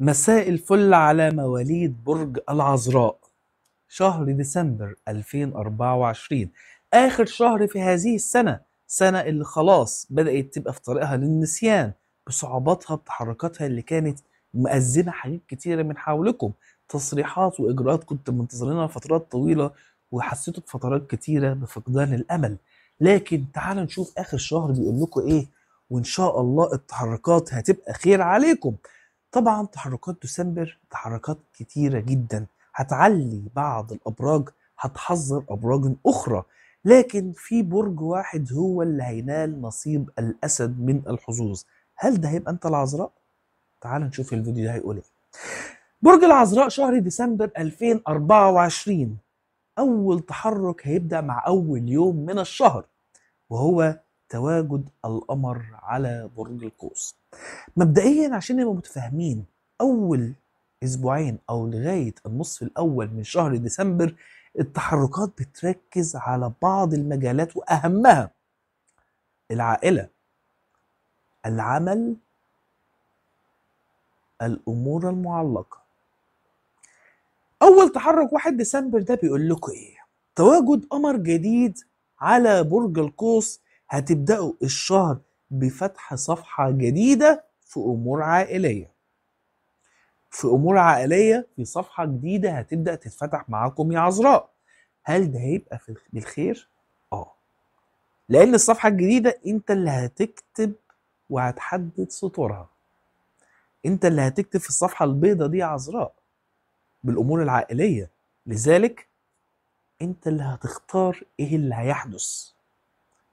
مساء الفل على مواليد برج العذراء شهر ديسمبر 2024 آخر شهر في هذه السنة سنة اللي خلاص بدأت تبقى في طريقها للنسيان بصعوباتها بتحركاتها اللي كانت مأزمة حاجات كتيرة من حولكم تصريحات وإجراءات كنت منتظرينها فترات طويلة وحسيتوا بفترات كتيرة بفقدان الأمل لكن تعالوا نشوف آخر شهر بيقول لكم إيه وإن شاء الله التحركات هتبقى خير عليكم طبعا تحركات ديسمبر تحركات كتيرة جدا هتعلي بعض الأبراج هتحذر أبراج أخرى لكن في برج واحد هو اللي هينال نصيب الأسد من الحظوظ هل ده هيبقى أنت العذراء؟ تعال نشوف الفيديو ده هيقول إيه برج العذراء شهر ديسمبر 2024 أول تحرك هيبدأ مع أول يوم من الشهر وهو تواجد القمر على برج القوس مبدئيا عشان نبقى متفاهمين اول اسبوعين او لغايه النصف الاول من شهر ديسمبر التحركات بتركز على بعض المجالات واهمها العائله العمل الامور المعلقه اول تحرك 1 ديسمبر ده بيقول لكم ايه تواجد قمر جديد على برج القوس هتبدأوا الشهر بفتح صفحة جديدة في أمور عائلية في أمور عائلية في صفحة جديدة هتبدأ تتفتح معاكم يا عذراء هل ده هيبقى بالخير؟ آه لأن الصفحة الجديدة أنت اللي هتكتب وهتحدد سطورها أنت اللي هتكتب في الصفحة البيضة دي يا عذراء بالأمور العائلية لذلك أنت اللي هتختار إيه اللي هيحدث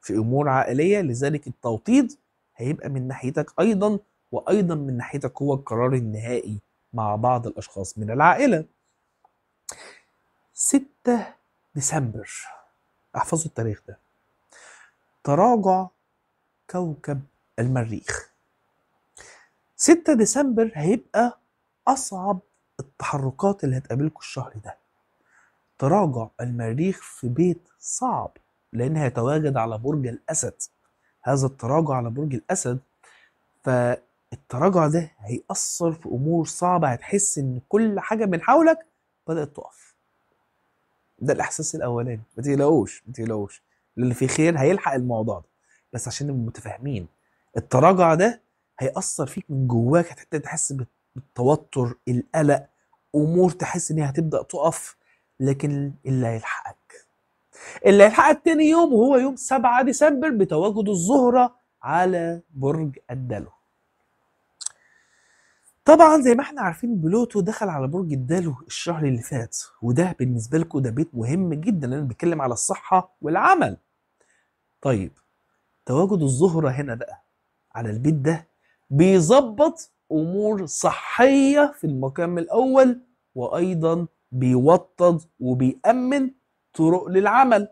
في امور عائليه لذلك التوطيد هيبقى من ناحيتك ايضا وايضا من ناحيتك هو القرار النهائي مع بعض الاشخاص من العائله 6 ديسمبر احفظوا التاريخ ده تراجع كوكب المريخ 6 ديسمبر هيبقى اصعب التحركات اللي هتقابلكم الشهر ده تراجع المريخ في بيت صعب لأن هيتواجد على برج الأسد هذا التراجع على برج الأسد فالتراجع ده هيأثر في أمور صعبة هتحس إن كل حاجة من حولك بدأت تقف ده الإحساس الأولاني ما تقلقوش ما تقلقوش اللي في خير هيلحق الموضوع ده بس عشان نبقى متفاهمين التراجع ده هيأثر فيك من جواك هتبتدي تحس بالتوتر القلق امور تحس ان هي هتبدا تقف لكن اللي هيلحقك اللي هيلحقها تاني يوم وهو يوم 7 ديسمبر بتواجد الزهرة على برج الدلو طبعا زي ما احنا عارفين بلوتو دخل على برج الدلو الشهر اللي فات وده بالنسبه لكم ده بيت مهم جدا لان بيتكلم على الصحه والعمل طيب تواجد الزهره هنا بقى على البيت ده بيظبط امور صحيه في المقام الاول وايضا بيوطد وبيأمن طرق للعمل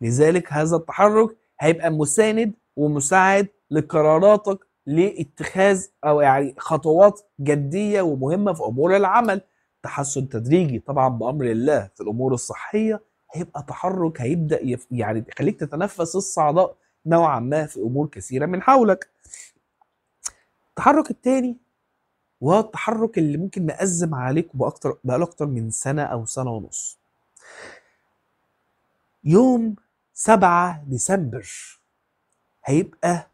لذلك هذا التحرك هيبقى مساند ومساعد لقراراتك لاتخاذ او يعني خطوات جديه ومهمه في امور العمل تحسن تدريجي طبعا بامر الله في الامور الصحيه هيبقى تحرك هيبدا يف... يعني يخليك تتنفس الصعداء نوعا ما في امور كثيره من حولك. التحرك الثاني وهو التحرك اللي ممكن مأزم عليك بأكتر بقاله أكتر من سنة أو سنة ونص. يوم 7 ديسمبر هيبقى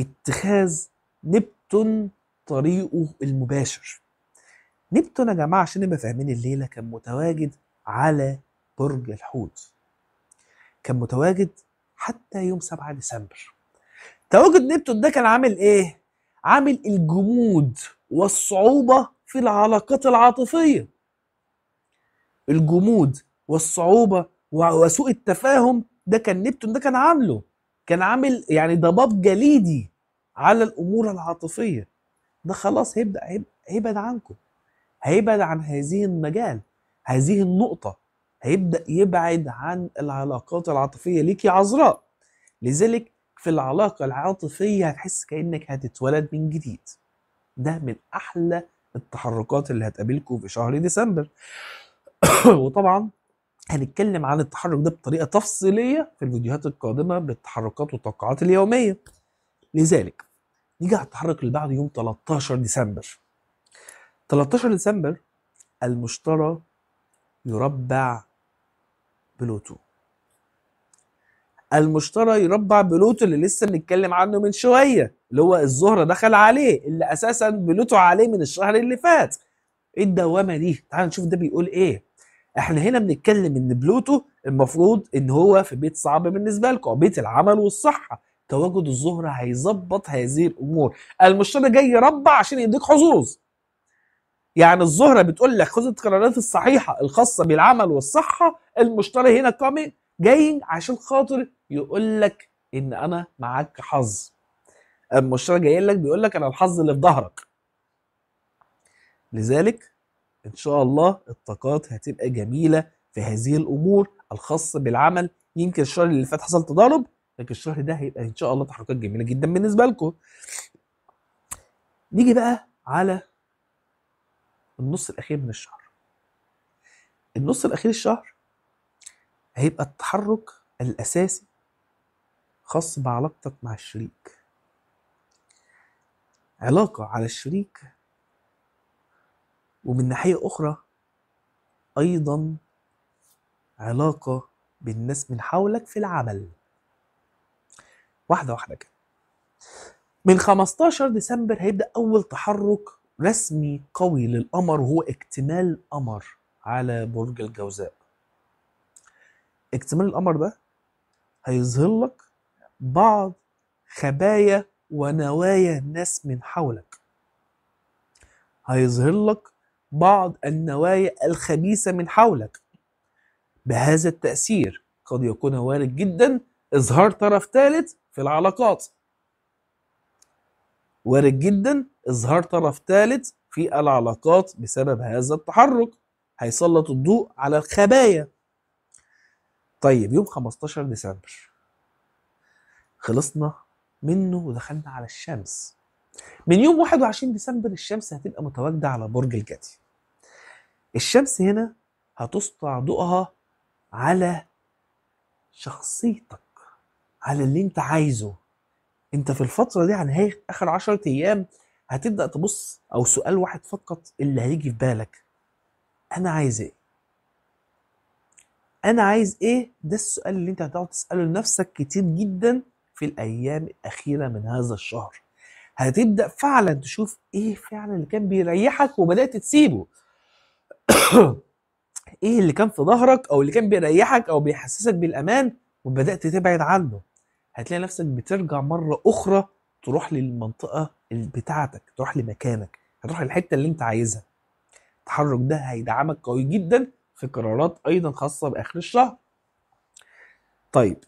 اتخاذ نبتون طريقه المباشر نبتون يا جماعة عشان نبقى فاهمين الليلة كان متواجد على برج الحوت كان متواجد حتى يوم 7 ديسمبر تواجد نبتون ده كان عامل ايه؟ عامل الجمود والصعوبة في العلاقات العاطفية الجمود والصعوبة وسوء التفاهم ده كان نبتون ده كان عامله كان عامل يعني ضباب جليدي على الامور العاطفيه ده خلاص هيبدا هيبعد عنكم هيبعد عن هذه المجال هذه النقطه هيبدا يبعد عن العلاقات العاطفيه ليك يا عذراء لذلك في العلاقه العاطفيه هتحس كانك هتتولد من جديد ده من احلى التحركات اللي هتقابلكم في شهر ديسمبر وطبعا هنتكلم عن التحرك ده بطريقه تفصيليه في الفيديوهات القادمه بالتحركات والتوقعات اليوميه لذلك نيجي على التحرك اللي بعده يوم 13 ديسمبر 13 ديسمبر المشترى يربع بلوتو المشترى يربع بلوتو اللي لسه بنتكلم عنه من شويه اللي هو الزهره دخل عليه اللي اساسا بلوتو عليه من الشهر اللي فات ايه الدوامه دي تعال نشوف ده بيقول ايه احنا هنا بنتكلم ان بلوتو المفروض ان هو في بيت صعب بالنسبه لكم بيت العمل والصحه تواجد الزهره هيظبط هذه الامور المشتري جاي يربع عشان يديك حظوظ يعني الزهره بتقول لك خذ القرارات الصحيحه الخاصه بالعمل والصحه المشتري هنا كامل جاي عشان خاطر يقول لك ان انا معاك حظ المشتري جاي لك بيقول لك انا الحظ اللي في ظهرك لذلك ان شاء الله الطاقات هتبقى جميله في هذه الامور الخاصه بالعمل يمكن الشهر اللي فات حصل تضارب لكن الشهر ده هيبقى ان شاء الله تحركات جميله جدا بالنسبه لكم نيجي بقى على النص الاخير من الشهر النص الاخير الشهر هيبقى التحرك الاساسي خاص بعلاقتك مع الشريك علاقة على الشريك ومن ناحية أخرى أيضا علاقة بالناس من حولك في العمل واحدة واحدة كده من 15 ديسمبر هيبدأ أول تحرك رسمي قوي للقمر وهو اكتمال القمر على برج الجوزاء اكتمال القمر ده هيظهر لك بعض خبايا ونوايا الناس من حولك هيظهر لك بعض النوايا الخبيثة من حولك بهذا التأثير قد يكون وارد جدا إظهار طرف ثالث في العلاقات وارد جدا إظهار طرف ثالث في العلاقات بسبب هذا التحرك هيسلط الضوء على الخبايا طيب يوم 15 ديسمبر خلصنا منه ودخلنا على الشمس من يوم 21 ديسمبر الشمس هتبقى متواجدة على برج الجدي الشمس هنا هتسطع ضوءها على شخصيتك على اللي انت عايزه انت في الفترة دي عن يعني نهاية اخر عشرة ايام هتبدأ تبص او سؤال واحد فقط اللي هيجي في بالك انا عايز ايه انا عايز ايه ده السؤال اللي انت هتقعد تسأله لنفسك كتير جدا في الايام الاخيرة من هذا الشهر هتبدأ فعلا تشوف ايه فعلا اللي كان بيريحك وبدأت تسيبه ايه اللي كان في ظهرك او اللي كان بيريحك او بيحسسك بالامان وبدات تبعد عنه هتلاقي نفسك بترجع مره اخرى تروح للمنطقه بتاعتك تروح لمكانك هتروح للحته اللي انت عايزها التحرك ده هيدعمك قوي جدا في قرارات ايضا خاصه باخر الشهر طيب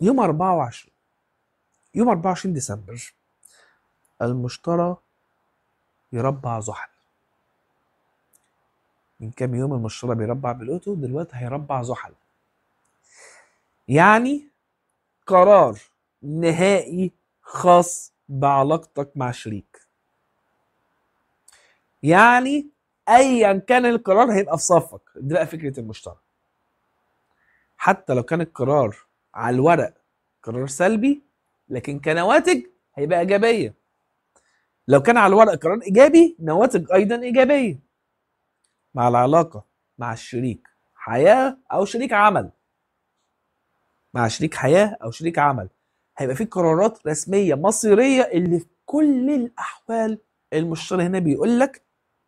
يوم 24 يوم 24 ديسمبر المشترى يربع زحل من كام يوم المشروع بيربع بلوتو دلوقتي هيربع زحل يعني قرار نهائي خاص بعلاقتك مع شريك يعني ايا كان القرار هيبقى في صفك دي بقى فكره المشترك حتى لو كان القرار على الورق قرار سلبي لكن كنواتج هيبقى ايجابيه لو كان على الورق قرار ايجابي نواتج ايضا ايجابيه مع العلاقة مع الشريك حياة أو شريك عمل مع شريك حياة أو شريك عمل هيبقى في قرارات رسمية مصيرية اللي في كل الأحوال المشتري هنا بيقول لك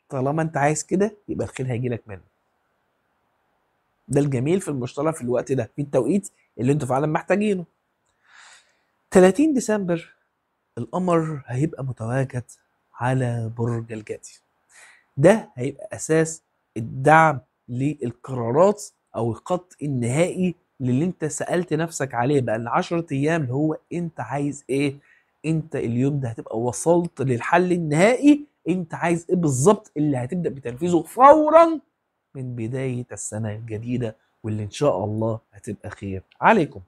طالما أنت عايز كده يبقى الخير هيجي لك منه ده الجميل في المشترى في الوقت ده في التوقيت اللي انتوا فعلا محتاجينه 30 ديسمبر القمر هيبقى متواجد على برج الجدي ده هيبقى اساس الدعم للقرارات او الخط النهائي للي انت سالت نفسك عليه بقى ال 10 ايام اللي هو انت عايز ايه انت اليوم ده هتبقى وصلت للحل النهائي انت عايز ايه بالظبط اللي هتبدا بتنفيذه فورا من بدايه السنه الجديده واللي ان شاء الله هتبقى خير عليكم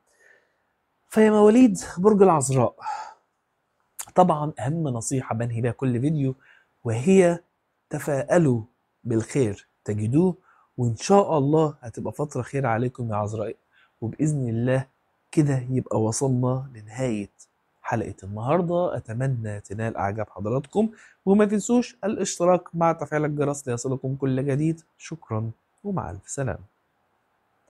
فيا مواليد برج العذراء طبعا اهم نصيحه بنهي بها كل فيديو وهي تفاءلوا بالخير تجدوه وإن شاء الله هتبقى فترة خير عليكم يا عزرائيل وبإذن الله كده يبقى وصلنا لنهاية حلقة النهاردة أتمنى تنال أعجاب حضراتكم وما تنسوش الاشتراك مع تفعيل الجرس ليصلكم كل جديد شكرا ومع ألف سلامة